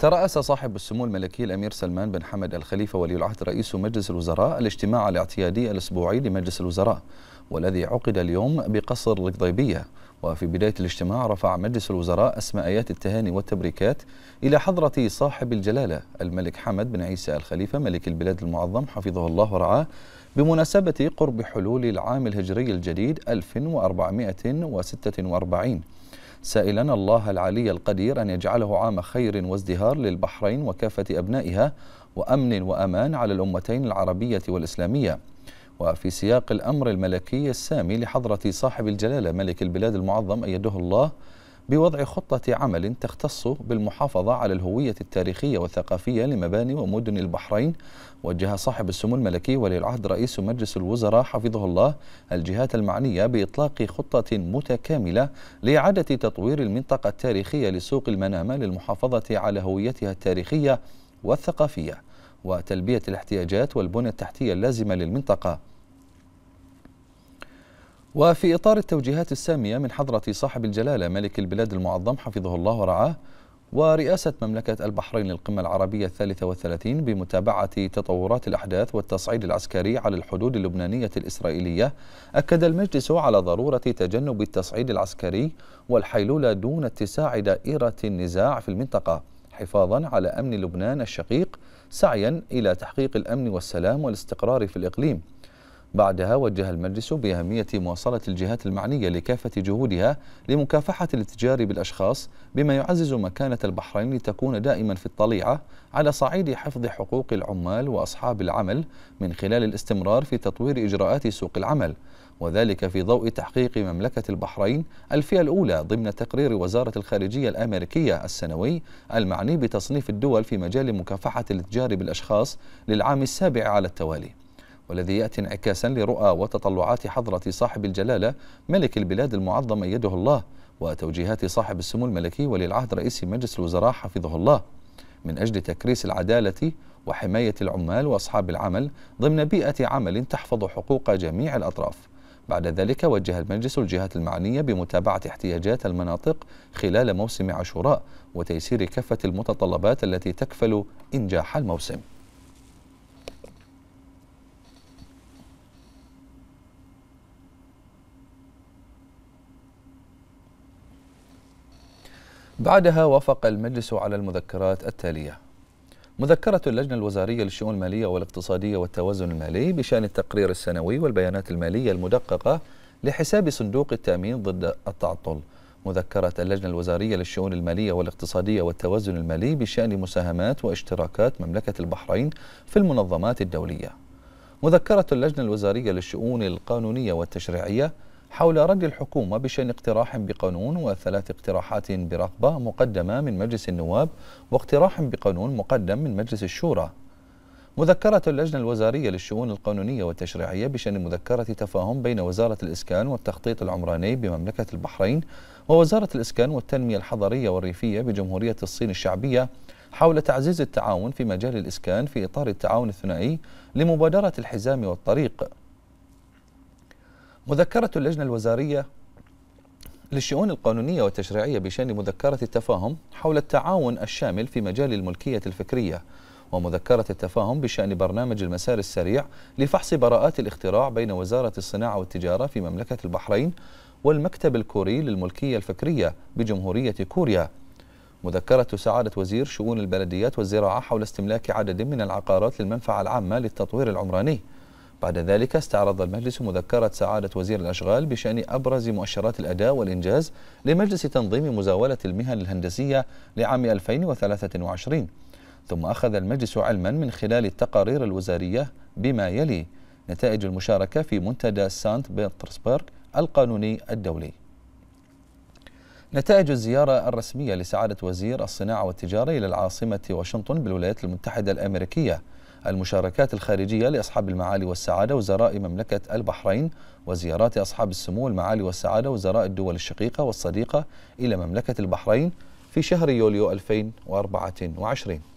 ترأس صاحب السمو الملكي الأمير سلمان بن حمد الخليفة ولي العهد رئيس مجلس الوزراء الاجتماع الاعتيادي الأسبوعي لمجلس الوزراء والذي عقد اليوم بقصر القضيبية وفي بداية الاجتماع رفع مجلس الوزراء اسماء ايات التهاني والتبريكات إلى حضرة صاحب الجلالة الملك حمد بن عيسى الخليفة ملك البلاد المعظم حفظه الله ورعاه بمناسبة قرب حلول العام الهجري الجديد 1446 سائلا الله العلي القدير أن يجعله عام خير وازدهار للبحرين وكافة أبنائها وأمن وأمان على الأمتين العربية والإسلامية وفي سياق الأمر الملكي السامي لحضرة صاحب الجلالة ملك البلاد المعظم أيده الله بوضع خطة عمل تختص بالمحافظة على الهوية التاريخية والثقافية لمباني ومدن البحرين وجه صاحب السمو الملكي ولي العهد رئيس مجلس الوزراء حفظه الله الجهات المعنية بإطلاق خطة متكاملة لإعادة تطوير المنطقة التاريخية لسوق المنامة للمحافظة على هويتها التاريخية والثقافية وتلبية الاحتياجات والبنى التحتية اللازمة للمنطقة وفي إطار التوجيهات السامية من حضرة صاحب الجلالة ملك البلاد المعظم حفظه الله ورعاه ورئاسة مملكة البحرين للقمة العربية الثالثة والثلاثين بمتابعة تطورات الأحداث والتصعيد العسكري على الحدود اللبنانية الإسرائيلية أكد المجلس على ضرورة تجنب التصعيد العسكري والحيلولة دون اتساع دائرة النزاع في المنطقة حفاظا على أمن لبنان الشقيق سعيا إلى تحقيق الأمن والسلام والاستقرار في الإقليم بعدها وجه المجلس بأهمية مواصلة الجهات المعنية لكافة جهودها لمكافحة الاتجار بالأشخاص بما يعزز مكانة البحرين لتكون دائما في الطليعة على صعيد حفظ حقوق العمال وأصحاب العمل من خلال الاستمرار في تطوير إجراءات سوق العمل وذلك في ضوء تحقيق مملكة البحرين الفئة الأولى ضمن تقرير وزارة الخارجية الأمريكية السنوي المعني بتصنيف الدول في مجال مكافحة الاتجار بالأشخاص للعام السابع على التوالي والذي يأتي انعكاسا لرؤى وتطلعات حضرة صاحب الجلالة ملك البلاد المعظم أيده الله وتوجيهات صاحب السمو الملكي ولي العهد رئيس مجلس الوزراء حفظه الله من أجل تكريس العدالة وحماية العمال وأصحاب العمل ضمن بيئة عمل تحفظ حقوق جميع الأطراف بعد ذلك وجه المجلس الجهات المعنية بمتابعة احتياجات المناطق خلال موسم عاشوراء وتيسير كافة المتطلبات التي تكفل إنجاح الموسم بعدها وافق المجلس على المذكرات التالية مذكرة اللجنة الوزارية للشؤون المالية والاقتصادية والتوازن المالي بشأن التقرير السنوي والبيانات المالية المدققة لحساب صندوق التأمين ضد التعطل مذكرة اللجنة الوزارية للشؤون المالية والاقتصادية والتوازن المالي بشأن مساهمات واشتراكات مملكة البحرين في المنظمات الدولية مذكرة اللجنة الوزارية للشؤون القانونية والتشريعية حول رد الحكومة بشأن اقتراح بقانون وثلاث اقتراحات برغبة مقدمة من مجلس النواب واقتراح بقانون مقدم من مجلس الشورى مذكرة اللجنة الوزارية للشؤون القانونية والتشريعية بشأن مذكرة تفاهم بين وزارة الإسكان والتخطيط العمراني بمملكة البحرين ووزارة الإسكان والتنمية الحضرية والريفية بجمهورية الصين الشعبية حول تعزيز التعاون في مجال الإسكان في إطار التعاون الثنائي لمبادرة الحزام والطريق مذكرة اللجنة الوزارية للشؤون القانونية والتشريعية بشأن مذكرة التفاهم حول التعاون الشامل في مجال الملكية الفكرية ومذكرة التفاهم بشأن برنامج المسار السريع لفحص براءات الاختراع بين وزارة الصناعة والتجارة في مملكة البحرين والمكتب الكوري للملكية الفكرية بجمهورية كوريا مذكرة سعادة وزير شؤون البلديات والزراعة حول استملاك عدد من العقارات للمنفعة العامة للتطوير العمراني بعد ذلك استعرض المجلس مذكرة سعادة وزير الأشغال بشأن أبرز مؤشرات الأداء والإنجاز لمجلس تنظيم مزاولة المهن الهندسية لعام 2023 ثم أخذ المجلس علما من خلال التقارير الوزارية بما يلي نتائج المشاركة في منتدى سانت بطرسبرغ القانوني الدولي نتائج الزيارة الرسمية لسعادة وزير الصناعة والتجارة إلى العاصمة واشنطن بالولايات المتحدة الأمريكية المشاركات الخارجية لأصحاب المعالي والسعادة وزراء مملكة البحرين وزيارات أصحاب السمو المعالي والسعادة وزراء الدول الشقيقة والصديقة إلى مملكة البحرين في شهر يوليو 2024